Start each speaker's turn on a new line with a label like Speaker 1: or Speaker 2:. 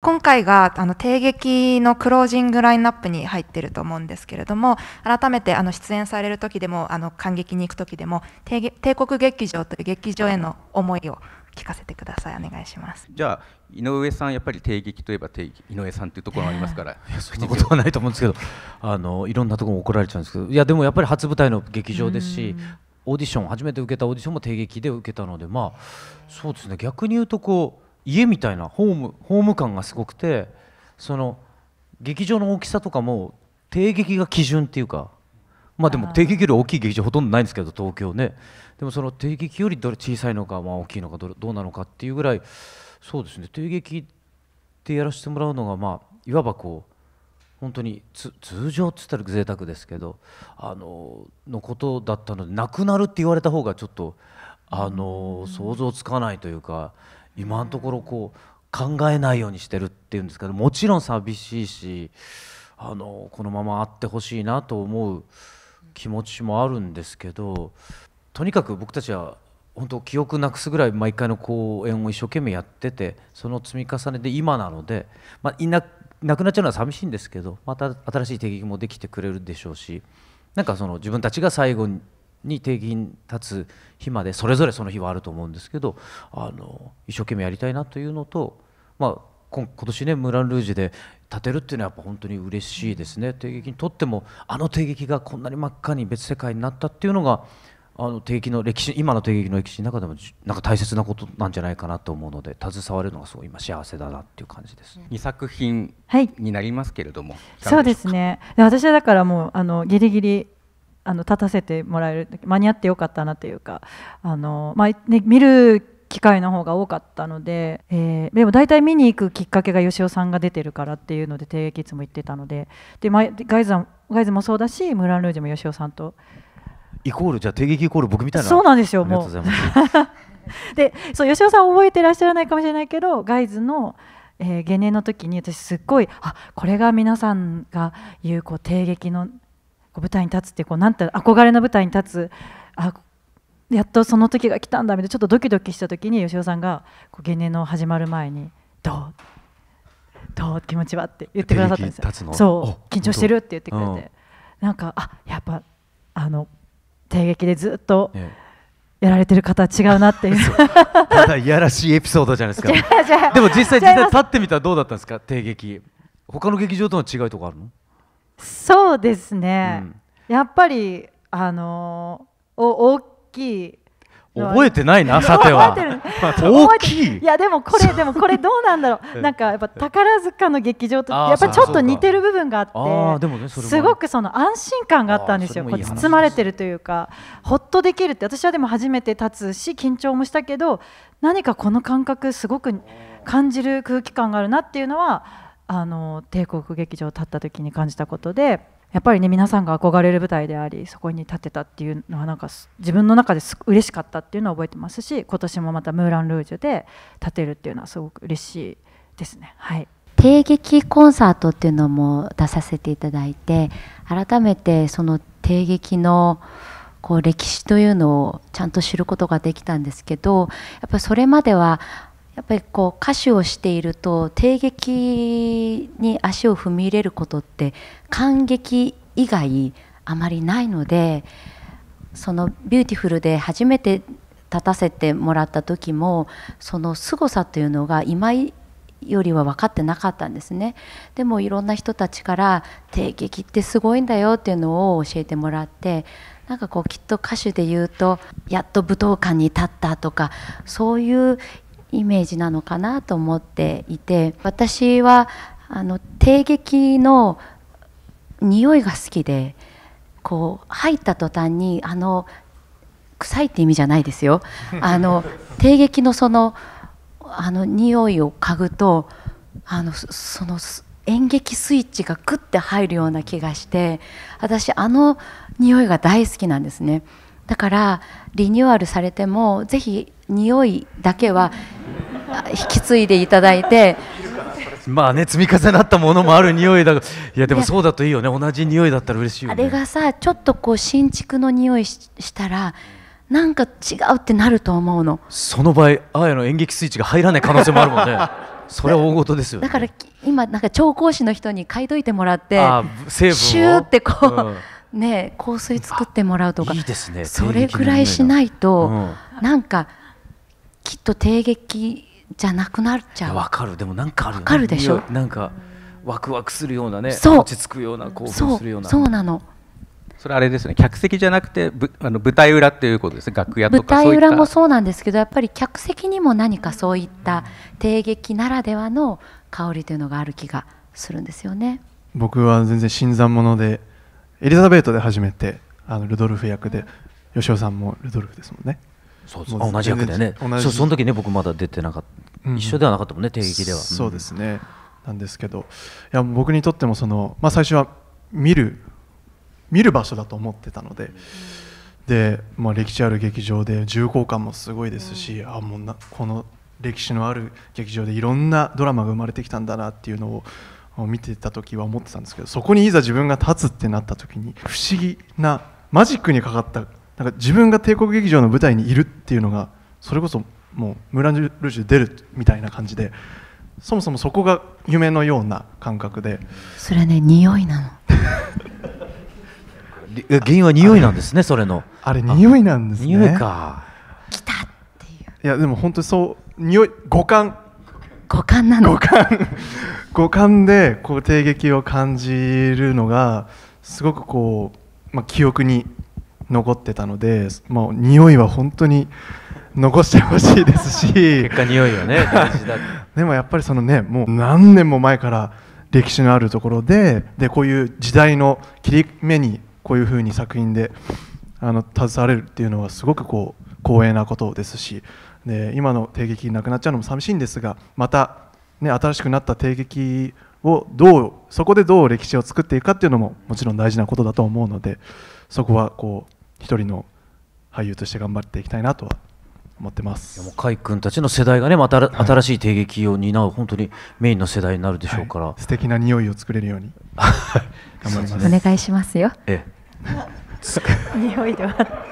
Speaker 1: 今回があの定劇のクロージングラインナップに入ってると思うんですけれども改めてあの出演される時でもあの観劇に行く時でも帝国劇場という劇場への思いを聞かせてくださいお願いします
Speaker 2: じゃあ井上さんやっぱり帝劇といえば帝井上さんというところがありますから、えー、いそんなことはないと思うんですけどあのいろんなところ怒られちゃうんですけどいやでもやっぱり初舞台の劇場ですしオーディション初めて受けたオーディションも帝劇で受けたのでまあそうですね逆に言うとこう家みたいなホームホーム感がすごくてその劇場の大きさとかも帝劇が基準っていうかまあでも定劇より大きい劇場ほとんどないんですけど東京ねでもその帝劇よりどれ小さいのか、まあ、大きいのかどどうなのかっていうぐらいそうですね帝劇でやらせてもらうのがまあいわばこう本当に通常っつったら贅沢ですけどあののことだったのでなくなるって言われた方がちょっとあの想像つかないというか。うん今のところこう考えないようにしてるっていうんですけどもちろん寂しいしあのこのまま会ってほしいなと思う気持ちもあるんですけどとにかく僕たちは本当記憶なくすぐらい毎回の公演を一生懸命やっててその積み重ねで今なので、まあ、いななくなっちゃうのは寂しいんですけどまた新しい敵もできてくれるでしょうしなんかその自分たちが最後に定義に立つ日までそれぞれその日はあると思うんですけどあの一生懸命やりたいなというのと、まあ、今年ねムラン・ルージュで立てるっていうのはやっぱ本当に嬉しいですね帝劇にとってもあの帝劇がこんなに真っ赤に別世界になったっていうのがあの帝劇の歴史今の帝劇の歴史の中でもなんか大切なことなんじゃないかなと思うので携われるのがすごい今幸せだなっていう感じです、2作品になりますけれども、はい、そうです
Speaker 1: ね私はだからもうあのギリギリあの立たせてもらえる間に合ってよかったなというかあの、まあ、ね、見る機会の方が多かったので、えー、でも大体見に行くきっかけが吉尾さんが出てるからっていうので定劇いつも行ってたのででガイズガイズもそうだしムラン・ルージュも吉尾さんと。イコールじゃあ定劇イコール僕みたいなそうなんですよもうでそう吉尾さん覚えてらっしゃらないかもしれないけどガイズのえー、芸の時に私すっごいあこれが皆さんが言うこう帝劇のこう舞台に立つってこうなんて憧れの舞台に立つあやっとその時が来たんだみたいなちょっとドキドキした時に吉尾さんがこう芸の始まる前に「どうどう気持ちは?」って言ってくださったんですよ。そう緊張してるって言ってくれて、うん、なんかあやっぱあの帝劇でずっと。やられてる方は違うなっていう
Speaker 2: ただいやらしいエピソードじゃないですか でも実際実際立ってみたらどうだったんですか帝劇他の劇場との違いとかあるの
Speaker 1: そうですね、うん、やっぱりあのー、お大きい覚えてないな、さ ては。
Speaker 2: 大きい。
Speaker 1: いや、でも、これ、でも、これ、どうなんだろう。なんか、やっぱ、宝塚の劇場と、やっぱ、ちょっと似てる部分があって。すごく、その安心感があったんですよ。こう包まれてるというか、ほっとできるって、私はでも、初めて立つし、緊張もしたけど。何か、この感覚、すごく感じる空気感があるなっていうのは。あの帝国劇場を立った時に感じたことでやっぱりね皆さんが憧れる舞台でありそこに立てたっていうのはなんか自分の中です嬉しかったっていうのは覚えてますし今年もまた「ムーラン・ルージュ」で立てるっていうのはすごく嬉しいですね。はい
Speaker 3: 帝劇コンサートっていうのも出させていただいて改めてその帝劇のこう歴史というのをちゃんと知ることができたんですけどやっぱりそれまではやっぱりこう歌手をしていると帝劇に足を踏み入れることって感激以外あまりないのでその「ビューティフル」で初めて立たせてもらった時もその凄さというのが今よりは分かってなかったんですねでもいろんな人たちから「帝劇ってすごいんだよ」っていうのを教えてもらってなんかこうきっと歌手で言うとやっと武道館に立ったとかそういうイメージなのかなと思っていて私はあの帝劇の匂いが好きでこう入った途端にあの臭いって意味じゃないですよあの帝劇のそのあの匂いを嗅ぐとあのその演劇スイッチがグッて入るような気がして私あの匂いが大好きなんですねだからリニューアルされてもぜひ匂いだけは引き継いでいただいて。
Speaker 2: まあね積み重なったものもある匂いだがいやでもそうだといいよね同じ匂いだったら嬉しいよねあれ
Speaker 3: がさちょっとこう新築の匂いししたらなんか違うってなると思うの
Speaker 2: その場合あやの演劇スイッチが入らない可能性もあるもんね それは大事ですよ、ね、だか
Speaker 3: ら今なんか調香師の人に買いといてもらってあシューってこう、うん、ね香水作ってもらうとかいいですねそれぐらいしないと、うん、なんかきっと帝劇じゃなくなっちゃうわ
Speaker 2: かるでもなんかあるわかるでしょなんかワクワクするようなね落ち着くような興奮するようなそうなのそれあれですね客席じゃなくてぶあの舞台裏っていうことですね楽屋とか舞台裏も
Speaker 3: そうなんですけどやっぱり客席にも何かそういった帝劇ならではの香りというのがある気がするんですよね
Speaker 4: 僕は全然新参者でエリザベートで初めてあのルドルフ役で吉尾さんもルドルフですもんねそうそう同じ役でね同じその時
Speaker 2: ね僕まだ出てなかった、うん、一緒ではなかったもんね定期では、そうで
Speaker 4: すねなんですけどいや僕にとってもその、まあ、最初は見る見る場所だと思ってたので。で、まあ、歴史ある劇場で重厚感もすごいですし、うん、あもうなこの歴史のある劇場でいろんなドラマが生まれてきたんだなっていうのを見てた時は思ってたんですけどそこにいざ自分が立つってなった時に不思議なマジックにかかったなんか自分が帝国劇場の舞台にいるっていうのがそれこそもうムーラン・ルージュ出るみたいな感じでそもそもそこが夢のような感覚で
Speaker 3: それはね匂いなの
Speaker 4: 原因は匂いなんですねそれのあれ匂いなんですね匂いか来たっていういやでも本当にそう匂い五感五感なの五感五感でこう帝劇を感じるのがすごくこう、まあ、記憶に残ってたのでもう匂いは本当に残してほしいですし結果匂いはね でもやっぱりそのねもう何年も前から歴史のあるところででこういう時代の切り目にこういうふうに作品であの携われるっていうのはすごくこう光栄なことですしで今の帝劇なくなっちゃうのも寂しいんですがまた、ね、新しくなった帝劇をどうそこでどう歴史を作っていくかっていうのももちろん大事なことだと思うのでそこはこう一人の俳優として頑張っていきたいなとは思ってますもう
Speaker 2: 海君たちの世代がねまた、は新しい帝劇を担う本当にメインの世代になる
Speaker 4: でしょうから、はい、素敵な匂いを作れるように頑張りますお願いしますよ。ええ
Speaker 1: 匂いでは